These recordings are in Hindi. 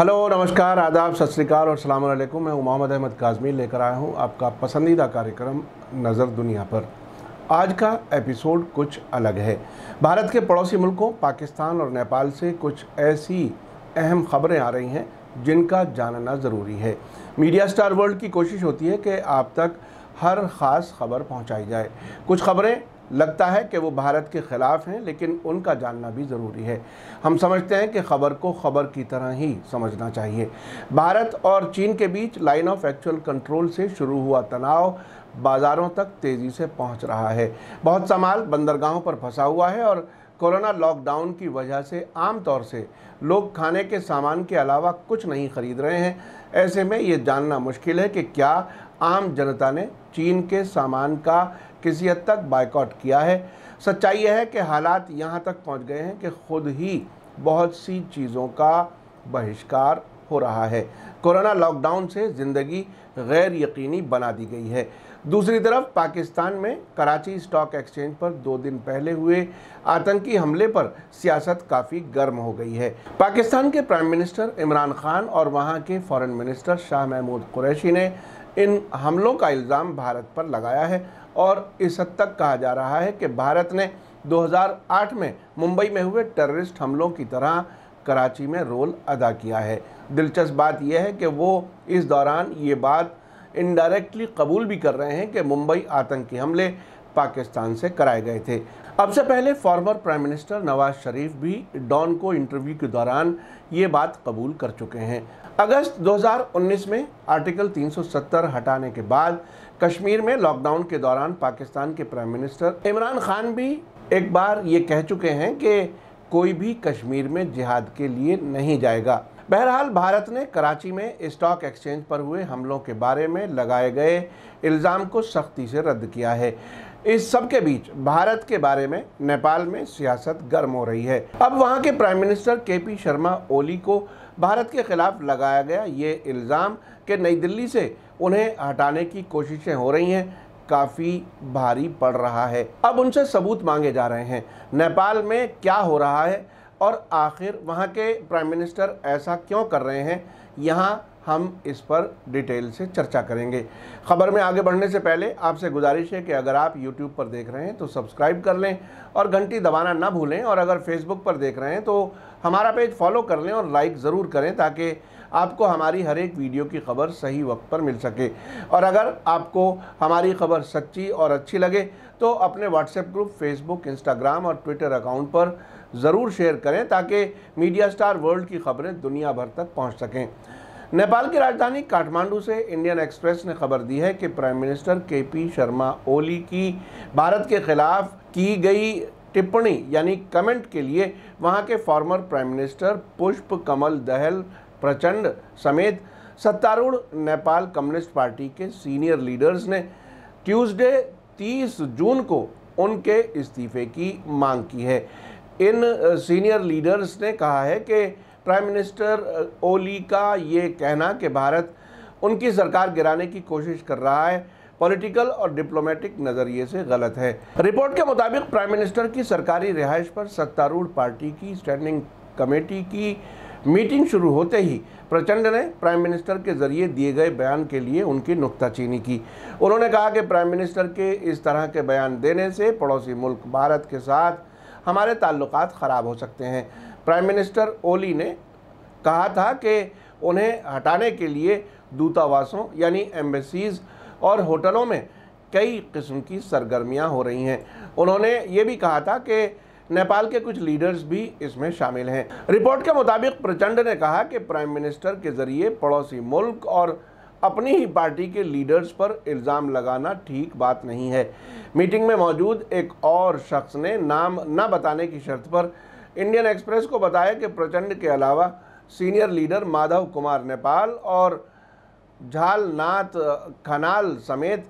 हेलो नमस्कार आदाब सत श्रीकाल और सलाम अलैकुम मैं मोहम्मद अहमद काजमी लेकर आया हूँ आपका पसंदीदा कार्यक्रम नज़र दुनिया पर आज का एपिसोड कुछ अलग है भारत के पड़ोसी मुल्कों पाकिस्तान और नेपाल से कुछ ऐसी अहम खबरें आ रही हैं जिनका जानना ज़रूरी है मीडिया स्टार वर्ल्ड की कोशिश होती है कि आप तक हर ख़ास खबर पहुंचाई जाए कुछ खबरें लगता है कि वो भारत के ख़िलाफ़ हैं लेकिन उनका जानना भी ज़रूरी है हम समझते हैं कि ख़बर को ख़बर की तरह ही समझना चाहिए भारत और चीन के बीच लाइन ऑफ एक्चुअल कंट्रोल से शुरू हुआ तनाव बाज़ारों तक तेज़ी से पहुंच रहा है बहुत सामान बंदरगाहों पर फंसा हुआ है और कोरोना लॉकडाउन की वजह से आमतौर से लोग खाने के सामान के अलावा कुछ नहीं खरीद रहे हैं ऐसे में ये जानना मुश्किल है कि क्या आम जनता ने चीन के सामान का किसी हद तक बायकॉट किया है सच्चाई यह है कि हालात यहाँ तक पहुँच गए हैं कि खुद ही बहुत सी चीज़ों का बहिष्कार हो रहा है कोरोना लॉकडाउन से ज़िंदगी गैर यकीनी बना दी गई है दूसरी तरफ पाकिस्तान में कराची स्टॉक एक्सचेंज पर दो दिन पहले हुए आतंकी हमले पर सियासत काफ़ी गर्म हो गई है पाकिस्तान के प्राइम मिनिस्टर इमरान खान और वहां के फॉरेन मिनिस्टर शाह महमूद कुरैशी ने इन हमलों का इल्ज़ाम भारत पर लगाया है और इस हद तक कहा जा रहा है कि भारत ने 2008 में मुंबई में हुए टेररिस्ट हमलों की तरह कराची में रोल अदा किया है दिलचस्प बात यह है कि वो इस दौरान ये बात इनडायरेक्टली कबूल भी कर रहे हैं कि मुंबई आतंकी हमले पाकिस्तान से कराए गए थे अब से पहले former prime minister Nawaz Sharif भी डॉन को इंटरव्यू के दौरान ये बात कबूल कर चुके हैं अगस्त 2019 में आर्टिकल 370 हटाने के बाद कश्मीर में लॉकडाउन के दौरान पाकिस्तान के प्राइम मिनिस्टर इमरान खान भी एक बार ये कह चुके हैं कि कोई भी कश्मीर में जिहाद के लिए नहीं जाएगा बहरहाल भारत ने कराची में स्टॉक एक्सचेंज पर हुए हमलों के बारे में लगाए गए इल्ज़ाम को सख्ती से रद्द किया है इस सब के बीच भारत के बारे में नेपाल में सियासत गर्म हो रही है अब वहाँ के prime minister K P Sharma Oli को भारत के खिलाफ लगाया गया ये इल्ज़ाम कि नई दिल्ली से उन्हें हटाने की कोशिशें हो रही हैं काफ़ी भारी पड़ रहा है अब उनसे सबूत मांगे जा रहे हैं नेपाल में क्या हो रहा है और आखिर वहाँ के प्राइम मिनिस्टर ऐसा क्यों कर रहे हैं यहाँ हम इस पर डिटेल से चर्चा करेंगे खबर में आगे बढ़ने से पहले आपसे गुजारिश है कि अगर आप यूट्यूब पर देख रहे हैं तो सब्सक्राइब कर लें और घंटी दबाना ना भूलें और अगर फेसबुक पर देख रहे हैं तो हमारा पेज फॉलो कर लें और लाइक ज़रूर करें ताकि आपको हमारी हर एक वीडियो की खबर सही वक्त पर मिल सके और अगर आपको हमारी खबर सच्ची और अच्छी लगे तो अपने व्हाट्सएप ग्रुप फेसबुक इंस्टाग्राम और ट्विटर अकाउंट पर ज़रूर शेयर करें ताकि मीडिया स्टार वर्ल्ड की खबरें दुनिया भर तक पहुंच सकें नेपाल की राजधानी काठमांडू से इंडियन एक्सप्रेस ने खबर दी है कि prime minister K P Sharma Oli की भारत के खिलाफ की गई टिप्पणी यानी कमेंट के लिए वहां के फॉर्मर प्राइम मिनिस्टर पुष्प कमल दहल प्रचंड समेत सत्तारूढ़ नेपाल कम्युनिस्ट पार्टी के सीनियर लीडर्स ने ट्यूसडे 30 जून को उनके इस्तीफे की मांग की है इन सीनियर लीडर्स ने कहा है कि प्राइम मिनिस्टर ओली का ये कहना कि भारत उनकी सरकार गिराने की कोशिश कर रहा है पॉलिटिकल और डिप्लोमेटिक नज़रिए से गलत है रिपोर्ट के मुताबिक प्राइम मिनिस्टर की सरकारी रिहाइश पर सत्तारूढ़ पार्टी की स्टैंडिंग कमेटी की मीटिंग शुरू होते ही प्रचंड ने प्राइम मिनिस्टर के जरिए दिए गए बयान के लिए उनकी नुकताचीनी की उन्होंने कहा कि प्राइम मिनिस्टर के इस तरह के बयान देने से पड़ोसी मुल्क भारत के साथ हमारे ताल्लुक ख़राब हो सकते हैं प्राइम मिनिस्टर ओली ने कहा था कि उन्हें हटाने के लिए दूतावासों यानी एम्बेसीज़ और होटलों में कई किस्म की सरगर्मियां हो रही हैं उन्होंने ये भी कहा था कि नेपाल के कुछ लीडर्स भी इसमें शामिल हैं रिपोर्ट के मुताबिक प्रचंड ने कहा कि प्राइम मिनिस्टर के ज़रिए पड़ोसी मुल्क और अपनी ही पार्टी के लीडर्स पर इल्ज़ाम लगाना ठीक बात नहीं है मीटिंग में मौजूद एक और शख्स ने नाम न बताने की शर्त पर इंडियन एक्सप्रेस को बताया कि प्रचंड के अलावा सीनियर लीडर माधव कुमार नेपाल और झालनाथ खनाल समेत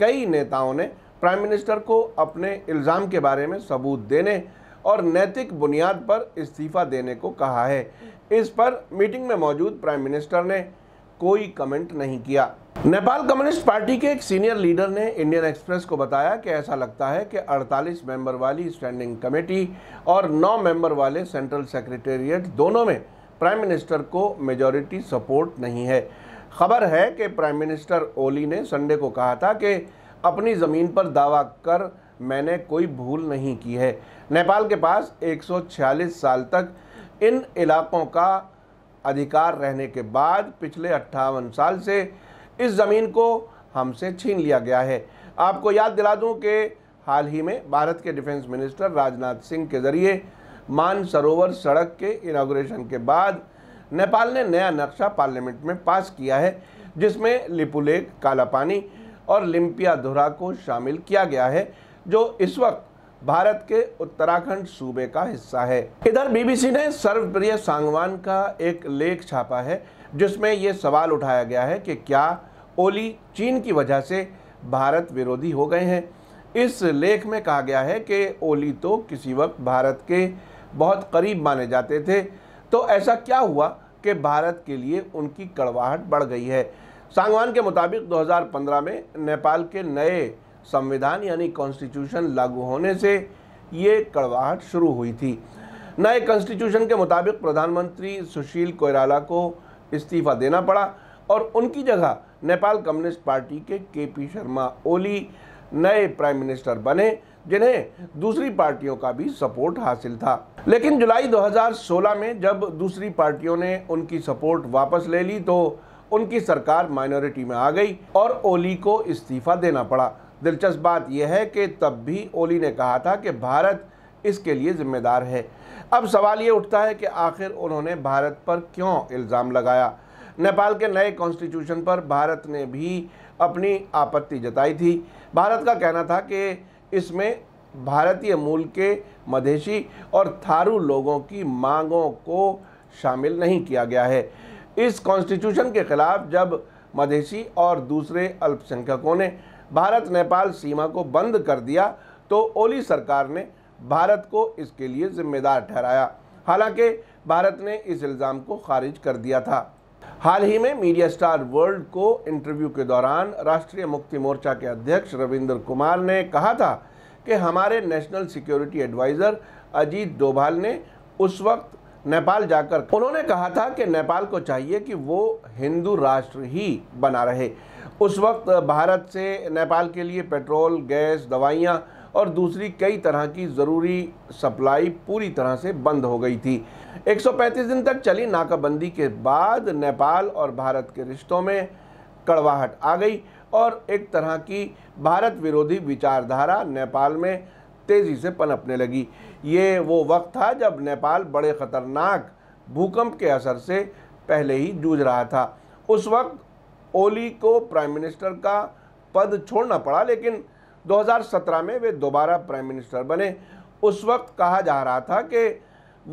कई नेताओं ने प्राइम मिनिस्टर को अपने इल्ज़ाम के बारे में सबूत देने और नैतिक बुनियाद पर इस्तीफ़ा देने को कहा है इस पर मीटिंग में मौजूद प्राइम मिनिस्टर ने कोई कमेंट नहीं किया नेपाल कम्युनिस्ट पार्टी के एक सीनियर लीडर ने इंडियन एक्सप्रेस को बताया कि ऐसा लगता है कि 48 मेंबर वाली स्टैंडिंग कमेटी और 9 मेंबर वाले सेंट्रल सेक्रेटेरिएट दोनों में प्राइम मिनिस्टर को मेजॉरिटी सपोर्ट नहीं है खबर है कि प्राइम मिनिस्टर ओली ने संडे को कहा था कि अपनी ज़मीन पर दावा कर मैंने कोई भूल नहीं की है नेपाल के पास एक साल तक इन इलाकों का अधिकार रहने के बाद पिछले अट्ठावन साल से इस ज़मीन को हमसे छीन लिया गया है आपको याद दिला दूं कि हाल ही में भारत के डिफेंस मिनिस्टर राजनाथ सिंह के ज़रिए मान सरोवर सड़क के इनाग्रेशन के बाद नेपाल ने नया नक्शा पार्लियामेंट में पास किया है जिसमें लिपुलेक कालापानी और लिम्पिया धुरा को शामिल किया गया है जो इस वक्त भारत के उत्तराखंड सूबे का हिस्सा है इधर बीबीसी ने सर्वप्रिय सांगवान का एक लेख छापा है जिसमें ये सवाल उठाया गया है कि क्या ओली चीन की वजह से भारत विरोधी हो गए हैं इस लेख में कहा गया है कि ओली तो किसी वक्त भारत के बहुत करीब माने जाते थे तो ऐसा क्या हुआ कि भारत के लिए उनकी कड़वाहट बढ़ गई है सांगवान के मुताबिक 2015 में नेपाल के नए संविधान यानी कॉन्स्टिट्यूशन लागू होने से ये कड़वाहट शुरू हुई थी नए कॉन्स्टिट्यूशन के मुताबिक प्रधानमंत्री सुशील कोयराला को इस्तीफा देना पड़ा और उनकी जगह नेपाल कम्युनिस्ट पार्टी के के पी शर्मा ओली नए प्राइम मिनिस्टर बने जिन्हें दूसरी पार्टियों का भी सपोर्ट हासिल था लेकिन जुलाई 2016 में जब दूसरी पार्टियों ने उनकी सपोर्ट वापस ले ली तो उनकी सरकार माइनॉरिटी में आ गई और ओली को इस्तीफा देना पड़ा दिलचस्प बात यह है कि तब भी ओली ने कहा था कि भारत इसके लिए जिम्मेदार है अब सवाल ये उठता है कि आखिर उन्होंने भारत पर क्यों इल्ज़ाम लगाया नेपाल के नए कॉन्स्टिट्यूशन पर भारत ने भी अपनी आपत्ति जताई थी भारत का कहना था कि इसमें भारतीय मूल के मधेशी और थारू लोगों की मांगों को शामिल नहीं किया गया है इस कॉन्स्टिट्यूशन के खिलाफ जब मधेशी और दूसरे अल्पसंख्यकों ने भारत नेपाल सीमा को बंद कर दिया तो ओली सरकार ने भारत को इसके लिए जिम्मेदार ठहराया हालांकि भारत ने इस इल्ज़ाम को खारिज कर दिया था हाल ही में मीडिया स्टार वर्ल्ड को इंटरव्यू के दौरान राष्ट्रीय मुक्ति मोर्चा के अध्यक्ष रविंद्र कुमार ने कहा था कि हमारे national security adviser Ajit Doval ने उस वक्त नेपाल जाकर उन्होंने कहा था कि नेपाल को चाहिए कि वो हिंदू राष्ट्र ही बना रहे उस वक्त भारत से नेपाल के लिए पेट्रोल गैस दवाइयाँ और दूसरी कई तरह की ज़रूरी सप्लाई पूरी तरह से बंद हो गई थी 135 दिन तक चली नाकाबंदी के बाद नेपाल और भारत के रिश्तों में कड़वाहट आ गई और एक तरह की भारत विरोधी विचारधारा नेपाल में तेज़ी से पनपने लगी ये वो वक्त था जब नेपाल बड़े ख़तरनाक भूकंप के असर से पहले ही जूझ रहा था उस वक्त ओली को प्राइम मिनिस्टर का पद छोड़ना पड़ा लेकिन 2017 में वे दोबारा प्राइम मिनिस्टर बने उस वक्त कहा जा रहा था कि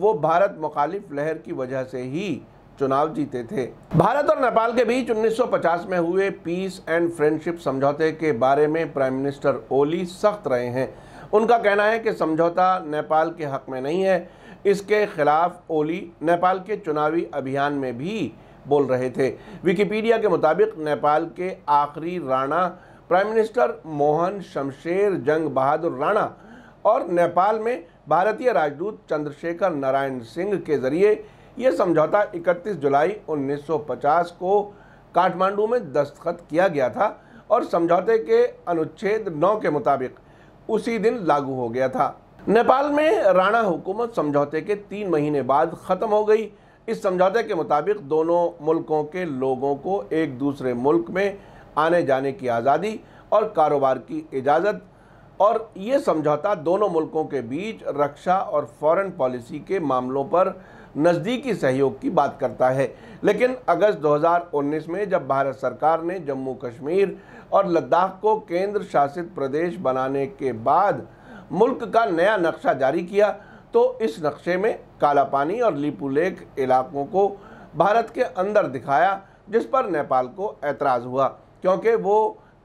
वो भारत मुखालिफ लहर की वजह से ही चुनाव जीते थे भारत और नेपाल के बीच 1950 में हुए पीस एंड फ्रेंडशिप समझौते के बारे में प्राइम मिनिस्टर ओली सख्त रहे हैं उनका कहना है कि समझौता नेपाल के हक़ में नहीं है इसके खिलाफ ओली नेपाल के चुनावी अभियान में भी बोल रहे थे विकिपीडिया के मुताबिक नेपाल के आखिरी राणा प्राइम मिनिस्टर मोहन शमशेर जंग बहादुर राणा और नेपाल में भारतीय राजदूत चंद्रशेखर नारायण सिंह के ज़रिए ये समझौता 31 जुलाई 1950 को काठमांडू में दस्तखत किया गया था और समझौते के अनुच्छेद 9 के मुताबिक उसी दिन लागू हो गया था नेपाल में राणा हुकूमत समझौते के तीन महीने बाद ख़त्म हो गई इस समझौते के मुताबिक दोनों मुल्कों के लोगों को एक दूसरे मुल्क में आने जाने की आज़ादी और कारोबार की इजाज़त और ये समझौता दोनों मुल्कों के बीच रक्षा और फॉरेन पॉलिसी के मामलों पर नज़दीकी सहयोग की बात करता है लेकिन अगस्त 2019 में जब भारत सरकार ने जम्मू कश्मीर और लद्दाख को केंद्र शासित प्रदेश बनाने के बाद मुल्क का नया नक्शा जारी किया तो इस नक्शे में कालापानी और लीपूलेख इलाकों को भारत के अंदर दिखाया जिस पर नेपाल को ऐतराज़ हुआ क्योंकि वो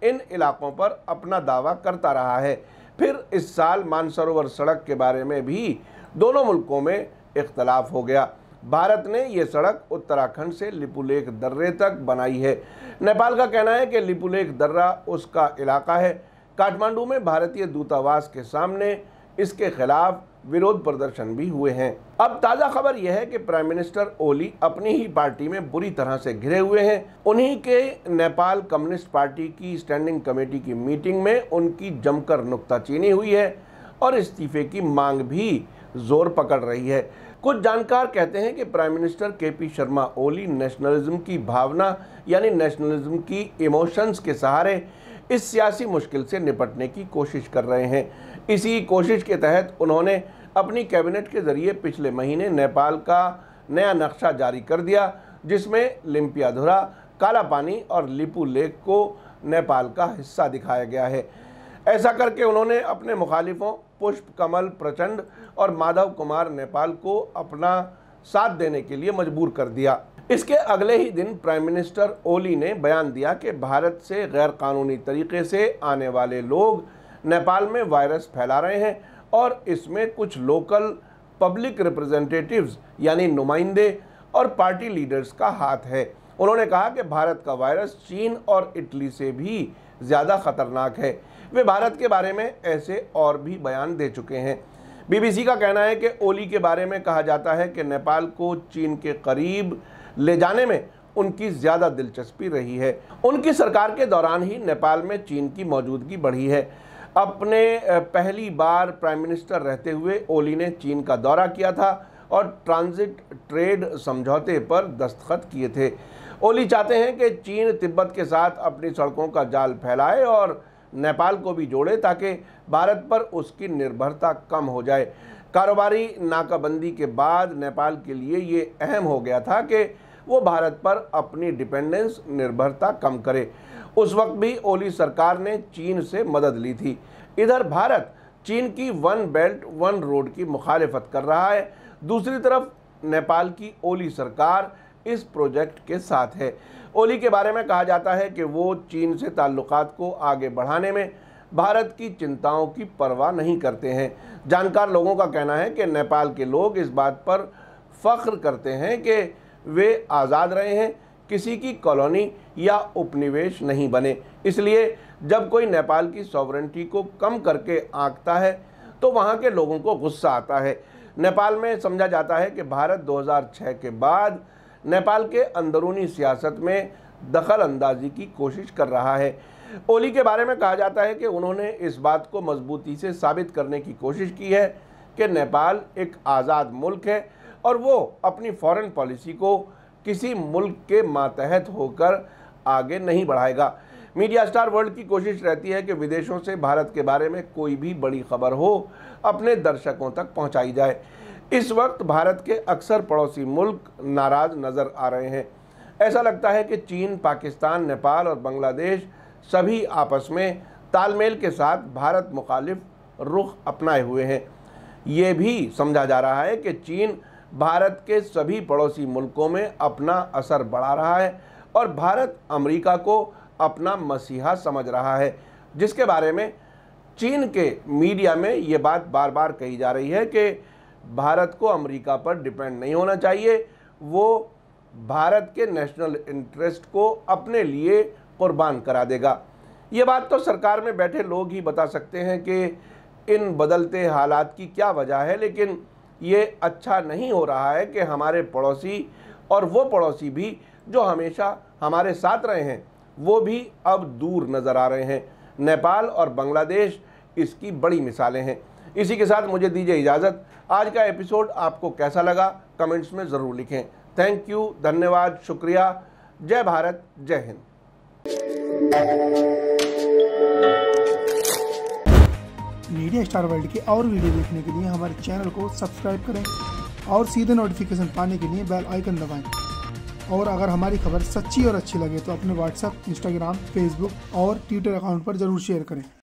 इन इलाकों पर अपना दावा करता रहा है फिर इस साल मानसरोवर सड़क के बारे में भी दोनों मुल्कों में इख्तलाफ हो गया भारत ने यह सड़क उत्तराखंड से लिपुलेख दर्रे तक बनाई है नेपाल का कहना है कि लिपुलेख दर्रा उसका इलाका है काठमांडू में भारतीय दूतावास के सामने इसके खिलाफ विरोध प्रदर्शन भी हुए हैं अब ताज़ा खबर यह है कि प्राइम मिनिस्टर ओली अपनी ही पार्टी में बुरी तरह से घिरे हुए हैं उन्हीं के नेपाल कम्युनिस्ट पार्टी की स्टैंडिंग कमेटी की मीटिंग में उनकी जमकर नुकताचीनी हुई है और इस्तीफे की मांग भी जोर पकड़ रही है कुछ जानकार कहते हैं कि prime minister K P Sharma Oli nationalism की भावना यानी नेशनलिज्म की इमोशंस के सहारे इस सियासी मुश्किल से निपटने की कोशिश कर रहे हैं इसी कोशिश के तहत उन्होंने अपनी कैबिनेट के ज़रिए पिछले महीने नेपाल का नया नक्शा जारी कर दिया जिसमें लिम्पियाधुरा कालापानी और लिपू लेक को नेपाल का हिस्सा दिखाया गया है ऐसा करके उन्होंने अपने मुखालिफों पुष्प कमल प्रचंड और माधव कुमार नेपाल को अपना साथ देने के लिए मजबूर कर दिया इसके अगले ही दिन प्राइम मिनिस्टर ओली ने बयान दिया कि भारत से गैर कानूनी तरीके से आने वाले लोग नेपाल में वायरस फैला रहे हैं और इसमें कुछ लोकल पब्लिक रिप्रेजेंटेटिव्स यानी नुमाइंदे और पार्टी लीडर्स का हाथ है उन्होंने कहा कि भारत का वायरस चीन और इटली से भी ज़्यादा खतरनाक है वे भारत के बारे में ऐसे और भी बयान दे चुके हैं बीबीसी का कहना है कि ओली के बारे में कहा जाता है कि नेपाल को चीन के करीब ले जाने में उनकी ज़्यादा दिलचस्पी रही है उनकी सरकार के दौरान ही नेपाल में चीन की मौजूदगी बढ़ी है अपने पहली बार प्राइम मिनिस्टर रहते हुए ओली ने चीन का दौरा किया था और ट्रांजिट ट्रेड समझौते पर दस्तखत किए थे ओली चाहते हैं कि चीन तिब्बत के साथ अपनी सड़कों का जाल फैलाए और नेपाल को भी जोड़े ताकि भारत पर उसकी निर्भरता कम हो जाए कारोबारी नाकाबंदी के बाद नेपाल के लिए ये अहम हो गया था कि वो भारत पर अपनी डिपेंडेंस निर्भरता कम करे उस वक्त भी ओली सरकार ने चीन से मदद ली थी इधर भारत चीन की वन बेल्ट वन रोड की मुखालफत कर रहा है दूसरी तरफ नेपाल की ओली सरकार इस प्रोजेक्ट के साथ है ओली के बारे में कहा जाता है कि वो चीन से ताल्लुक़ को आगे बढ़ाने में भारत की चिंताओं की परवाह नहीं करते हैं जानकार लोगों का कहना है कि नेपाल के लोग इस बात पर फ़ख्र करते हैं कि वे आज़ाद रहे हैं किसी की कॉलोनी या उपनिवेश नहीं बने इसलिए जब कोई नेपाल की सॉवरेंटी को कम करके आंकता है तो वहाँ के लोगों को गुस्सा आता है नेपाल में समझा जाता है कि भारत 2006 के बाद नेपाल के अंदरूनी सियासत में दखल अंदाजी की कोशिश कर रहा है ओली के बारे में कहा जाता है कि उन्होंने इस बात को मजबूती से साबित करने की कोशिश की है कि नेपाल एक आज़ाद मुल्क है और वो अपनी फॉरेन पॉलिसी को किसी मुल्क के मातहत होकर आगे नहीं बढ़ाएगा मीडिया स्टार वर्ल्ड की कोशिश रहती है कि विदेशों से भारत के बारे में कोई भी बड़ी खबर हो अपने दर्शकों तक पहुंचाई जाए इस वक्त भारत के अक्सर पड़ोसी मुल्क नाराज नज़र आ रहे हैं ऐसा लगता है कि चीन पाकिस्तान नेपाल और बांग्लादेश सभी आपस में तालमेल के साथ भारत मुखालिफ रुख अपनाए हुए हैं ये भी समझा जा रहा है कि चीन भारत के सभी पड़ोसी मुल्कों में अपना असर बढ़ा रहा है और भारत अमेरिका को अपना मसीहा समझ रहा है जिसके बारे में चीन के मीडिया में ये बात बार बार कही जा रही है कि भारत को अमेरिका पर डिपेंड नहीं होना चाहिए वो भारत के नेशनल इंटरेस्ट को अपने लिए कुर्बान करा देगा ये बात तो सरकार में बैठे लोग ही बता सकते हैं कि इन बदलते हालात की क्या वजह है लेकिन ये अच्छा नहीं हो रहा है कि हमारे पड़ोसी और वो पड़ोसी भी जो हमेशा हमारे साथ रहे हैं वो भी अब दूर नज़र आ रहे हैं नेपाल और बांग्लादेश इसकी बड़ी मिसालें हैं इसी के साथ मुझे दीजिए इजाज़त आज का एपिसोड आपको कैसा लगा कमेंट्स में ज़रूर लिखें थैंक यू धन्यवाद शुक्रिया जय भारत जय हिंद मीडिया स्टार वर्ल्ड के और वीडियो देखने के लिए हमारे चैनल को सब्सक्राइब करें और सीधे नोटिफिकेशन पाने के लिए बेल आइकन दबाएं और अगर हमारी खबर सच्ची और अच्छी लगे तो अपने व्हाट्सएप इंस्टाग्राम फेसबुक और ट्विटर अकाउंट पर जरूर शेयर करें